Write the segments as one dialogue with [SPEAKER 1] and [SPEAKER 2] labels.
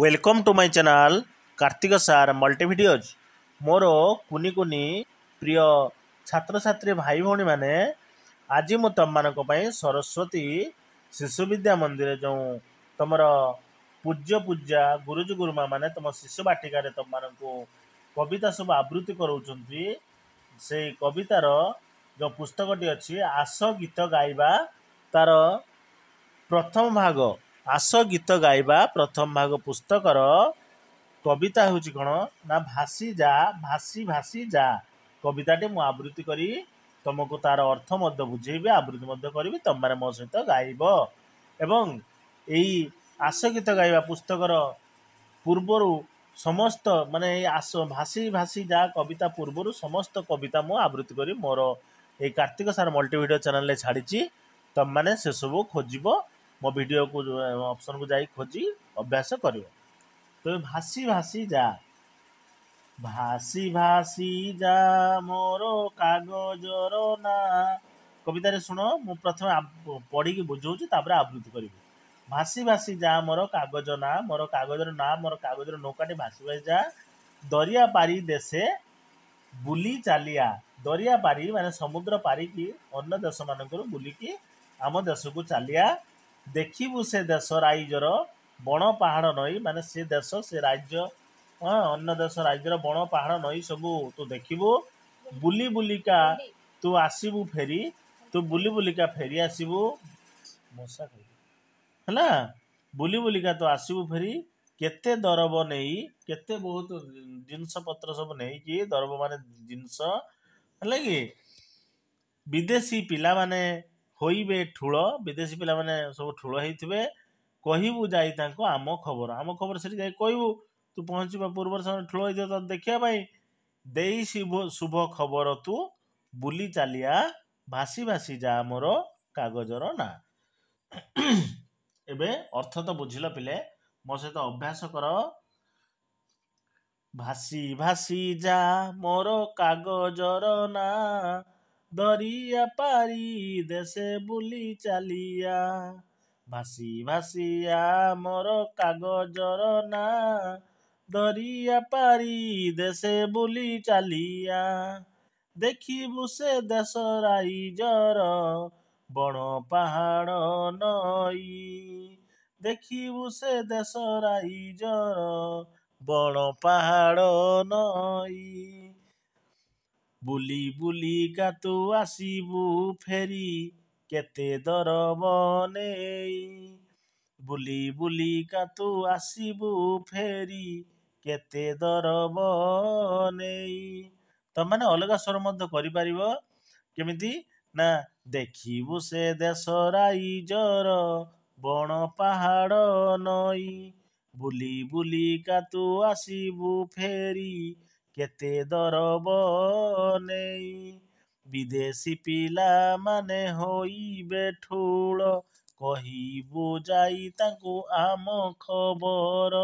[SPEAKER 1] welcome to my channel Kartik sir multi videos ମୋର କୁନି କୁନି ପ୍ରିୟ ଛାତ୍ରଛାତ୍ରୀ ଭାଇ ଭଉଣୀମାନେ ଆଜି ମୁଁ ତୁମମାନଙ୍କ ପାଇଁ ସରସ୍ୱତୀ ଶିଶୁ ବିଦ୍ୟା ମନ୍ଦିର ଯେଉଁ ତୁମର ପୂଜ୍ୟ ପୂଜା ଗୁରୁଜୀ ଗୁରୁମା ମାନେ ତୁମ ଶିଶୁ ବାଟିକାରେ ତୁମମାନଙ୍କୁ କବିତା ସବୁ ଆବୃତ୍ତି କରାଉଛନ୍ତି ସେଇ କବିତାର ଯେଉଁ ପୁସ୍ତକଟି ଅଛି ଆସ ଗୀତ ଗାଇବା ତା'ର ପ୍ରଥମ ଭାଗ ଆସ ଗୀତ ଗାଇବା ପ୍ରଥମ ଭାଗ ପୁସ୍ତକର କବିତା ହେଉଛି କ'ଣ ନା ଭାସି ଯା ଭାସି ଭାସି ଯା କବିତାଟି ମୁଁ ଆବୃତ୍ତି କରି ତୁମକୁ ତାର ଅର୍ଥ ମଧ୍ୟ ବୁଝେଇବି ଆବୃତ୍ତି ମଧ୍ୟ କରିବି ତୁମମାନେ ମୋ ସହିତ ଗାଇବ ଏବଂ ଏଇ ଆସ ଗୀତ ଗାଇବା ପୁସ୍ତକର ପୂର୍ବରୁ ସମସ୍ତ ମାନେ ଏଇ ଆସ ଭାସି ଭାସି ଯା କବିତା ପୂର୍ବରୁ ସମସ୍ତ କବିତା ମୁଁ ଆବୃତ୍ତି କରି ମୋର ଏଇ କାର୍ତ୍ତିକ ସାର ମଲ୍ଟିଭିଡ଼ିଓ ଚ୍ୟାନେଲରେ ଛାଡ଼ିଛି ତୁମମାନେ ସେସବୁ ଖୋଜିବ ମୋ ଭିଡ଼ିଓକୁ ଅପସନ୍କୁ ଯାଇ ଖୋଜି ଅଭ୍ୟାସ କରିବ ତେବେ ଭାସି ଭାସି ଯା ଭାସି ଭାସି ଯା ମୋର କାଗଜର ନା କବିତାରେ ଶୁଣ ମୁଁ ପ୍ରଥମେ ପଢ଼ିକି ବୁଝାଉଛି ତାପରେ ଆବୃତ୍ତି କରିବି ଭାସି ଭାସି ଯା ମୋର କାଗଜ ନା ମୋର କାଗଜର ନା ମୋର କାଗଜର ନୌକାଟି ଭାସି ଭାସି ଯା ଦରିଆ ପାରି ଦେଶେ ବୁଲି ଚାଲିଆ ଦରିଆ ପାରି ମାନେ ସମୁଦ୍ର ପାରିକି ଅନ୍ୟ ଦେଶମାନଙ୍କରୁ ବୁଲିକି ଆମ ଦେଶକୁ ଚାଲିଆ ଦେଖିବୁ ସେ ଦେଶ ରାଇଜର ବଣ ପାହାଡ଼ ନଈ ମାନେ ସେ ଦେଶ ସେ ରାଜ୍ୟ ହଁ ଅନ୍ୟ ଦେଶ ରାଜ୍ୟର ବଣ ପାହାଡ଼ ନଈ ସବୁ ତୁ ଦେଖିବୁ ବୁଲି ବୁଲିକା ତୁ ଆସିବୁ ଫେରି ତୁ ବୁଲି ବୁଲିକା ଫେରି ଆସିବୁ ମଶା କହିବୁ ହେଲା ବୁଲି ବୁଲିକା ତୁ ଆସିବୁ ଫେରି କେତେ ଦରବ ନେଇ କେତେ ବହୁତ ଜିନିଷପତ୍ର ସବୁ ନେଇକି ଦରବ ମାନେ ଜିନିଷ ହେଲା କି ବିଦେଶୀ ପିଲାମାନେ ହୋଇବେ ଠୁଳ ବିଦେଶୀ ପିଲାମାନେ ସବୁ ଠୁଳ ହେଇଥିବେ କହିବୁ ଯାଇ ତାଙ୍କ ଆମ ଖବର ଆମ ଖବର ସେଠି ଯାଇ କହିବୁ ତୁ ପହଞ୍ଚିବା ପୂର୍ବରୁ ସେମାନେ ଠୁଳ ହେଇଥିବ ତ ଦେଖିବା ପାଇଁ ଦେଇ ଶୁଭ ଶୁଭ ଖବର ତୁ ବୁଲି ଚାଲିଆ ଭାସି ଭାସି ଯା ଆମର କାଗଜର ନା ଏବେ ଅର୍ଥ ତ ବୁଝିଲ ପିଲେ ମୋ ସହିତ ଅଭ୍ୟାସ କର ଭାସି ଭାସି ଯା ମୋର କାଗଜର ନା ধরিয়া পারি দেশে বুলি চালিয়া ভাসি ভাসিয়া মর কাগজর না ধরিয়া পারি দেশে বুলি চালিয়া দেখিবু সে দেশ রাইজর বন পাহাড় নই দেখিবু সে দেশ রাইজর বন পাহাড় নই ବୁଲି ବୁଲି କାତୁ ଆସିବୁ ଫେରି କେତେ ଦର ନେଇ ବୁଲି ବୁଲି କାତୁ ଆସିବୁ ଫେରି କେତେ ଦର ନେଇ ତମେମାନେ ଅଲଗା ସ୍ୱର ମଧ୍ୟ କରିପାରିବ କେମିତି ନା ଦେଖିବୁ ସେ ଦେଶ ଜର ବଣ ପାହାଡ଼ ନଈ ବୁଲି ବୁଲି କାତୁ ଆସିବୁ ଫେରି କେତେ ଦରବ ନେଇ ବିଦେଶୀ ପିଲାମାନେ ହୋଇବେ ଠୁଳ କହିବୁ ଯାଇ ତାଙ୍କୁ ଆମ ଖବର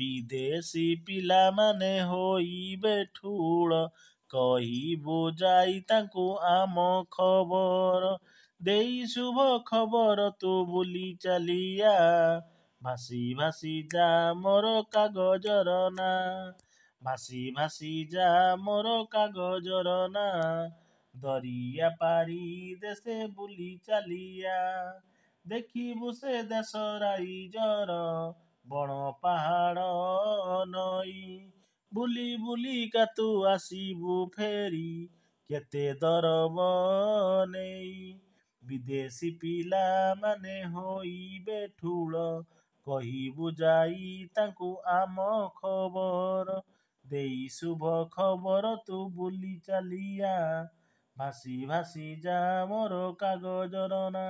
[SPEAKER 1] ବିଦେଶୀ ପିଲାମାନେ ହୋଇବେ ଠୁଳ କହିବୁ ଯାଇ ତାଙ୍କୁ ଆମ ଖବର ଦେଇ ଶୁଭ ଖବର ତୁ ବୁଲି ଚାଲିଆ ଭାସି ଭାସି ଯା ମୋର କାଗଜର ନା ভাসি ভাসি যা মোর কাগজ না দরিয়া পারি দেশে বুলি চালিয়া দেখিবু সে দেশ জর বন পাহাড় নই বুলি বুলি কাতু আসিবু ফেরি কেতে দরব নেই ନେଇ পিলা মানে ହୋଇବେ ଠୁଳ কহিবু যাই তাঁকু আম খবর ଦେଇ ଶୁଭ ଖବର ତୁ ବୁଲି ଚାଲିଆ ଭାସି ଭାସି ଯା ମୋର କାଗଜର ନା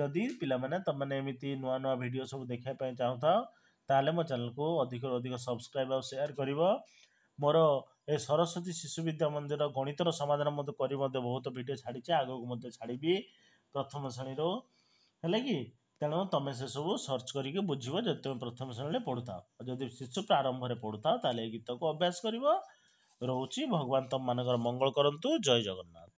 [SPEAKER 1] ଯଦି ପିଲାମାନେ ତମମାନେ ଏମିତି ନୂଆ ନୂଆ ଭିଡ଼ିଓ ସବୁ ଦେଖିବା ପାଇଁ ଚାହୁଁଥାଅ ତାହେଲେ ମୋ ଚ୍ୟାନେଲକୁ ଅଧିକରୁ ଅଧିକ ସବସ୍କ୍ରାଇବ୍ ଆଉ ସେୟାର କରିବ ମୋର ଏ ସରସ୍ଵତୀ ଶିଶୁ ବିଦ୍ୟା ମନ୍ଦିର ଗଣିତର ସମାଧାନ ମଧ୍ୟ କରି ମଧ୍ୟ ବହୁତ ଭିଡ଼ିଓ ଛାଡ଼ିଛି ଆଗକୁ ମଧ୍ୟ ଛାଡ଼ିବି ପ୍ରଥମ ଶ୍ରେଣୀରୁ ହେଲେ କି तेणु तुम्हें से सब सर्च करके बुझ जो तुम प्रथम श्रेणी में पढ़ु था जब शिशु प्रारंभ में पढ़ु था गीत को अभ्यास कर रहुची भगवान तुम मानक मंगल करन्तु जय जगन्नाथ